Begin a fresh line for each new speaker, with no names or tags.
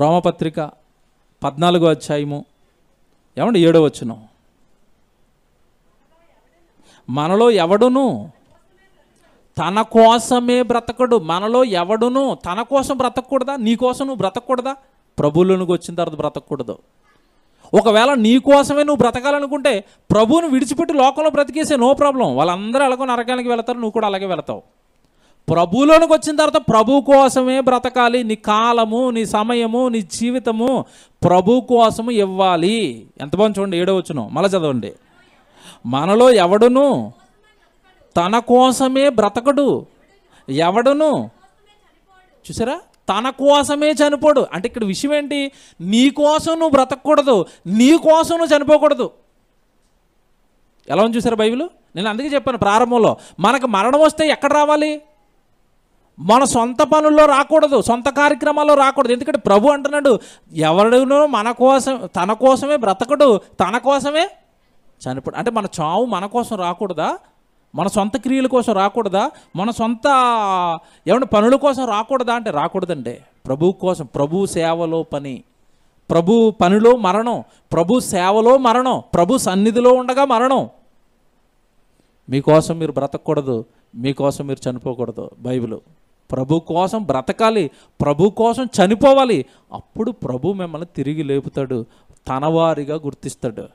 రోమపత్రిక పద్నాలుగో అధ్యాయము ఏమండి ఏడో వచ్చును మనలో ఎవడును తన కోసమే బ్రతకడు మనలో ఎవడును తన కోసం బ్రతకూడదా నీ కోసం నువ్వు బ్రతకూడదా నువ్వు వచ్చిన తర్వాత బ్రతకూడదు ఒకవేళ నీ కోసమే నువ్వు బ్రతకాలనుకుంటే ప్రభువును విడిచిపెట్టి లోకంలో బ్రతికేసే నో ప్రాబ్లం వాళ్ళందరూ ఎలాగో నరకానికి వెళతారు నువ్వు కూడా అలాగే వెళతావు ప్రభువులోనికి వచ్చిన తర్వాత ప్రభు కోసమే బ్రతకాలి నీ కాలము నీ సమయము నీ జీవితము ప్రభు కోసము ఇవ్వాలి ఎంత బాగుంది చూడండి ఏడో వచ్చును మళ్ళీ చదవండి మనలో ఎవడును తన కోసమే బ్రతకడు ఎవడును చూసారా తన కోసమే చనిపోడు అంటే ఇక్కడ విషయం ఏంటి నీ కోసం నువ్వు బ్రతకూడదు నీ కోసం నువ్వు చనిపోకూడదు ఎలా ఉంది చూసారా బైబిల్ నేను అందుకే చెప్పాను ప్రారంభంలో మనకు మరణం వస్తే ఎక్కడ రావాలి మన సొంత పనుల్లో రాకూడదు సొంత కార్యక్రమాల్లో రాకూడదు ఎందుకంటే ప్రభు అంటున్నాడు ఎవరినో మన కోసం తన కోసమే బ్రతకడు తన కోసమే చనిపోడు అంటే మన చావు మన కోసం రాకూడదా మన సొంత క్రియల కోసం రాకూడదా మన సొంత ఏమన్నా పనుల కోసం రాకూడదా అంటే రాకూడదండి ప్రభు కోసం ప్రభు సేవలో పని ప్రభు పనిలో మరణం ప్రభు సేవలో మరణం ప్రభు సన్నిధిలో ఉండగా మరణం మీకోసం మీరు బ్రతకూడదు మీకోసం మీరు చనిపోకూడదు బైబిలు ప్రభు కోసం బ్రతకాలి ప్రభు కోసం చనిపోవాలి అప్పుడు ప్రభు మిమ్మల్ని తిరిగి లేపుతాడు తనవారిగా గుర్తిస్తాడు